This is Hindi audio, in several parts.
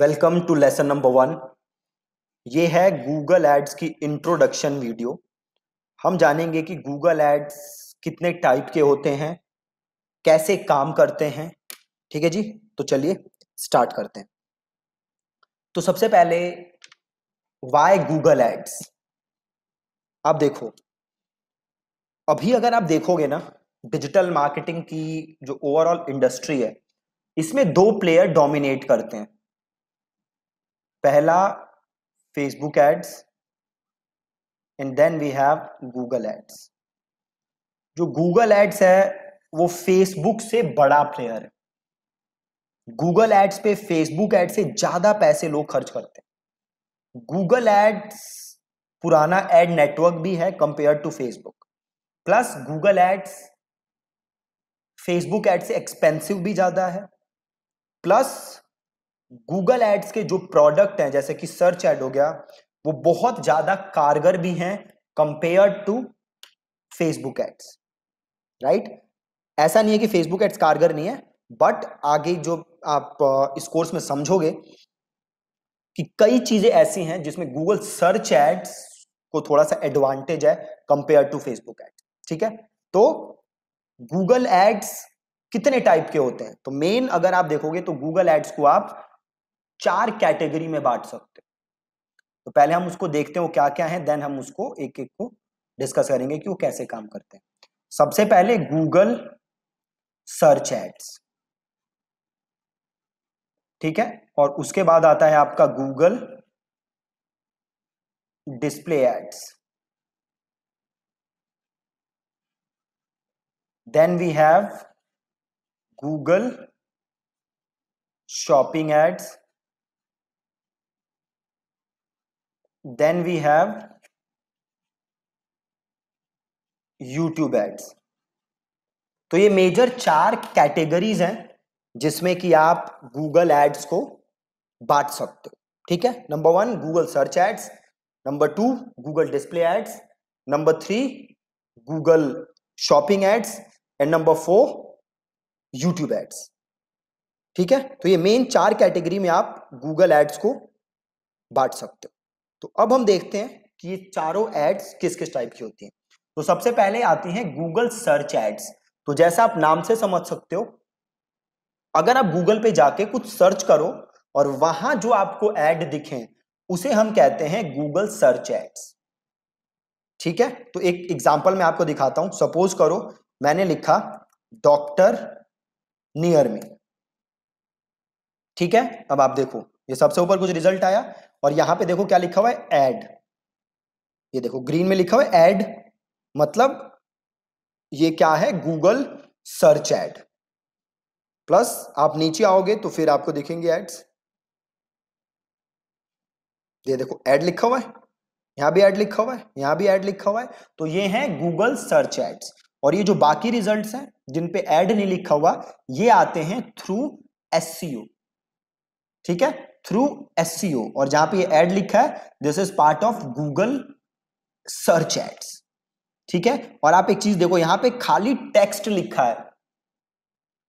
welcome to lesson number one ये है गूगल एड्स की इंट्रोडक्शन वीडियो हम जानेंगे कि गूगल एड्स कितने टाइप के होते हैं कैसे काम करते हैं ठीक है जी तो चलिए स्टार्ट करते हैं तो सबसे पहले वाई गूगल एड्स आप देखो अभी अगर आप देखोगे ना डिजिटल मार्केटिंग की जो ओवरऑल इंडस्ट्री है इसमें दो प्लेयर डोमिनेट करते हैं पहला Facebook ads and then we have Google ads जो गूगल एड्स है वो फेसबुक से बड़ा प्लेयर है गूगल एड्स पे फेसबुक एड से ज्यादा पैसे लोग खर्च करते हैं गूगल एड्स पुराना एड नेटवर्क भी है compare to Facebook plus Google ads Facebook ad से एक्सपेंसिव भी ज्यादा है प्लस गूगल एड्स के जो प्रोडक्ट हैं जैसे कि सर्च एड हो गया वो बहुत ज्यादा कारगर भी हैं compare to Facebook ads right ऐसा नहीं है कि फेसबुक एड्स कारगर नहीं है बट आगे जो आप इस कोर्स में समझोगे कि कई चीजें ऐसी हैं जिसमें गूगल सर्च एड्स को थोड़ा सा एडवांटेज है कंपेयर टू फेसबुक एड्स ठीक है तो गूगल एड्स कितने टाइप के होते हैं तो मेन अगर आप देखोगे तो गूगल एड्स को आप चार कैटेगरी में बांट सकते तो पहले हम उसको देखते हैं वो क्या क्या है देन हम उसको एक एक को डिस्कस करेंगे कि वो कैसे काम करते हैं सबसे पहले गूगल सर्च एड्स ठीक है और उसके बाद आता है आपका Google display ads then we have Google shopping ads then we have YouTube ads तो ये मेजर चार कैटेगरीज हैं जिसमें कि आप गूगल एड्स को बांट सकते हो ठीक है number one Google search ads number two Google display ads number three Google shopping ads and number four YouTube ads ठीक है तो ये मेन चार कैटेगरी में आप गूगल एड्स को बांट सकते हो तो अब हम देखते हैं कि ये चारों एड्स किस किस टाइप की होती हैं तो सबसे पहले आती हैं गूगल सर्च एड्स तो जैसा आप नाम से समझ सकते हो अगर आप गूगल पे जाके कुछ सर्च करो और वहां जो आपको एड दिखे उसे हम कहते हैं गूगल सर्च एड्स ठीक है तो एक एग्जाम्पल मैं आपको दिखाता हूं सपोज करो मैंने लिखा डॉक्टर नियर में ठीक है अब आप देखो ये सबसे ऊपर कुछ रिजल्ट आया और यहां पे देखो क्या लिखा हुआ है एड ये देखो ग्रीन में लिखा हुआ है एड मतलब ये क्या है गूगल सर्च एड प्लस आप नीचे आओगे तो फिर आपको दिखेंगे एड्स ये देखो एड लिखा हुआ है यहां भी एड लिखा हुआ है यहां भी एड लिखा हुआ है तो ये है गूगल सर्च एड्स और ये जो बाकी रिजल्ट्स हैं जिन पे एड नहीं लिखा हुआ ये आते हैं थ्रू एस ठीक है थ्रू एस और जहां पे ये एड लिखा है this is part of Google search ads ठीक है और आप एक चीज देखो यहां पे खाली टेक्स्ट लिखा है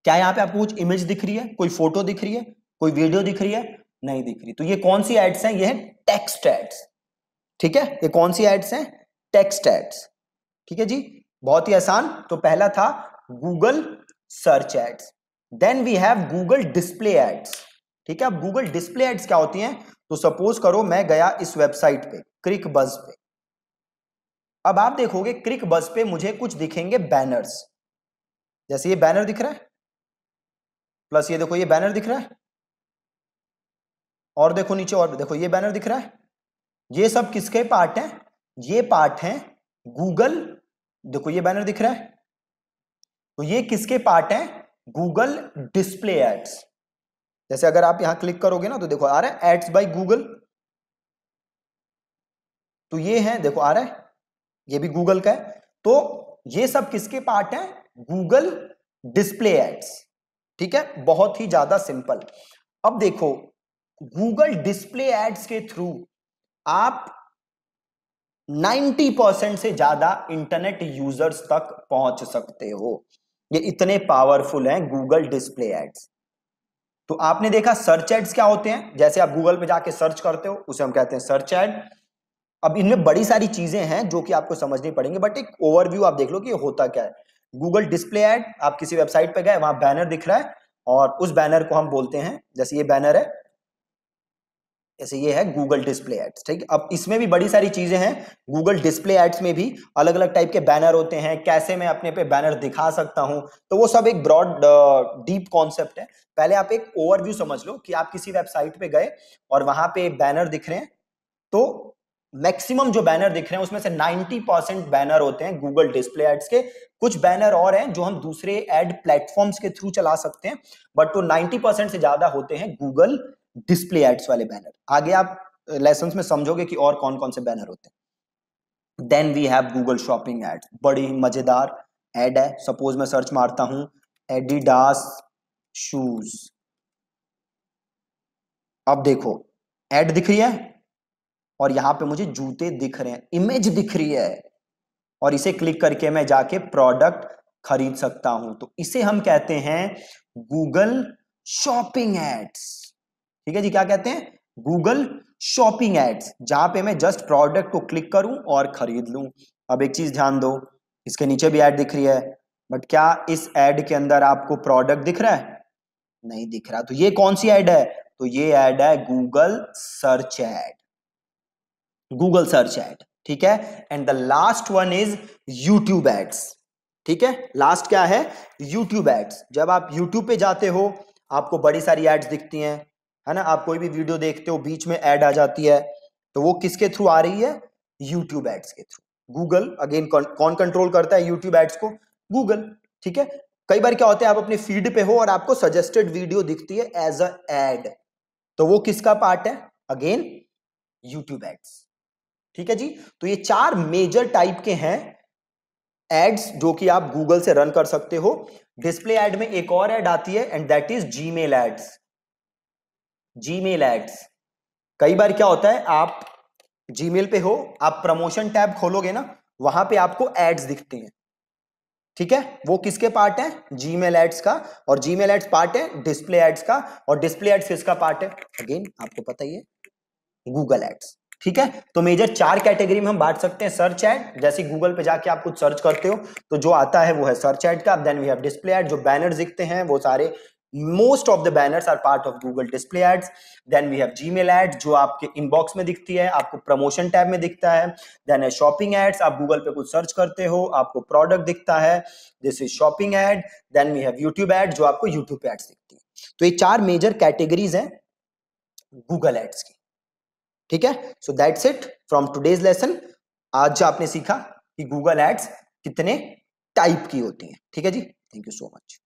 क्या यहां पे आपको कुछ इमेज दिख रही है कोई फोटो दिख रही है कोई वीडियो दिख रही है नहीं दिख रही तो ये कौन सी एड्स हैं ये है टेक्स्ट एड्स ठीक है ये कौन सी एड्स हैं टेक्स्ट एड्स ठीक है जी बहुत ही आसान तो पहला था Google search ads then we have Google display ads ठीक है अब गूगल डिस्प्ले एड्स क्या होती हैं तो सपोज करो मैं गया इस वेबसाइट पे क्रिक बस पे अब आप देखोगे क्रिक बज पे मुझे कुछ दिखेंगे बैनर्स जैसे ये बैनर दिख रहा है प्लस ये देखो ये बैनर दिख रहा है और देखो नीचे और देखो ये बैनर दिख रहा है ये सब किसके पार्ट हैं ये पार्ट हैं गूगल देखो ये बैनर दिख रहा है तो ये किसके पार्ट हैं गूगल डिस्प्ले एड्स जैसे अगर आप यहां क्लिक करोगे ना तो देखो आ रहा है एड्स बाई गूगल तो ये है देखो आ रहा है ये भी गूगल का है तो ये सब किसके पार्ट है गूगल डिस्प्ले एड्स ठीक है बहुत ही ज्यादा सिंपल अब देखो गूगल डिस्प्ले एड्स के थ्रू आप 90 परसेंट से ज्यादा इंटरनेट यूजर्स तक पहुंच सकते हो ये इतने पावरफुल हैं गूगल डिस्प्ले एड्स तो आपने देखा सर्च एड्स क्या होते हैं जैसे आप गूगल पे जाके सर्च करते हो उसे हम कहते हैं सर्च एड अब इनमें बड़ी सारी चीजें हैं जो कि आपको समझनी पड़ेंगे बट एक ओवरव्यू आप देख लो कि होता क्या है गूगल डिस्प्ले एड आप किसी वेबसाइट पे गए वहां बैनर दिख रहा है और उस बैनर को हम बोलते हैं जैसे ये बैनर है जैसे ये है गूगल डिस्प्ले एड्स ठीक अब इसमें भी बड़ी सारी चीज़ें हैं गूगल डिस्प्ले एड्स में भी अलग अलग टाइप के बैनर होते हैं कैसे मैं अपने पे बैनर दिखा सकता हूं तो वो सब एक ब्रॉड डीप कॉन्सेप्ट है पहले आप एक ओवरव्यू समझ लो कि आप किसी वेबसाइट पे गए और वहां पे बैनर दिख रहे हैं तो मैक्सिमम जो बैनर दिख रहे हैं उसमें से 90 परसेंट बैनर होते हैं गूगल डिस्प्ले एड्स के कुछ बैनर और हैं जो हम दूसरे एड प्लेटफॉर्म्स के थ्रू चला सकते हैं बट तो 90 परसेंट से ज्यादा होते हैं गूगल डिस्प्ले एड्स वाले बैनर आगे आप लेसन uh, में समझोगे कि और कौन कौन से बैनर होते हैं then we have Google shopping ad बड़ी मजेदार एड है सपोज मैं सर्च मारता हूं एडिडास शूज अब देखो एड दिख रही है और यहां पे मुझे जूते दिख रहे हैं इमेज दिख रही है और इसे क्लिक करके मैं जाके प्रोडक्ट खरीद सकता हूं तो इसे हम कहते हैं गूगल शॉपिंग एड्स ठीक है जी क्या कहते हैं गूगल शॉपिंग एड्स जहां पे मैं जस्ट प्रोडक्ट को क्लिक करूं और खरीद लू अब एक चीज ध्यान दो इसके नीचे भी एड दिख रही है बट क्या इस एड के अंदर आपको प्रोडक्ट दिख रहा है नहीं दिख रहा तो ये कौन सी एड है तो ये एड है Google search ad Google search ad ठीक है and the last one is YouTube ads ठीक है लास्ट क्या है यूट्यूब एड्स जब आप यूट्यूब पे जाते हो आपको बड़ी सारी एड्स दिखती हैं है ना आप कोई भी वीडियो देखते हो बीच में एड आ जाती है तो वो किसके थ्रू आ रही है यूट्यूब एड्स के थ्रू गूगल अगेन कौन कंट्रोल करता है यूट्यूब एड्स को गूगल ठीक है कई बार क्या होता है आप अपने फीड पे हो और आपको सजेस्टेड वीडियो दिखती है एज अ एड तो वो किसका पार्ट है अगेन यूट्यूब एड्स ठीक है जी तो ये चार मेजर टाइप के हैं एड्स जो कि आप गूगल से रन कर सकते हो डिस्प्ले एड में एक और एड आती है and that is Gmail ads G mail ads कई बार क्या होता है आप जीमेल पे हो आप प्रमोशन टैब खोलोगे ना वहां पे आपको एड्स दिखते हैं ठीक है वो किसके पार्ट है जीमेल एड्स का और जीमेल एड्स पार्ट है डिस्प्ले एड्स का और डिस्प्ले एड्स किसका पार्ट है अगेन आपको पता ही है गूगल एड्स ठीक है तो मेजर चार कैटेगरी में हम बांट सकते हैं सर्च एड जैसे गूगल पे जाके आप कुछ सर्च करते हो तो जो आता है वो है सर्च एड का then we have display ad जो बैनर दिखते हैं वो सारे most of the banners are part of Google display ads then we have Gmail ads जो आपके इनबॉक्स में दिखती है आपको प्रमोशन टैब में दिखता है देन है शॉपिंग एड्स आप गूगल पे कुछ सर्च करते हो आपको प्रोडक्ट दिखता है this is shopping ad then we have YouTube ad जो आपको यूट्यूब एड्स दिखती है तो ये चार मेजर कैटेगरीज हैं गूगल एड्स की ठीक है so that's it from today's lesson आज आपने सीखा कि गूगल एड्स कितने टाइप की होती है ठीक है जी थैंक यू सो मच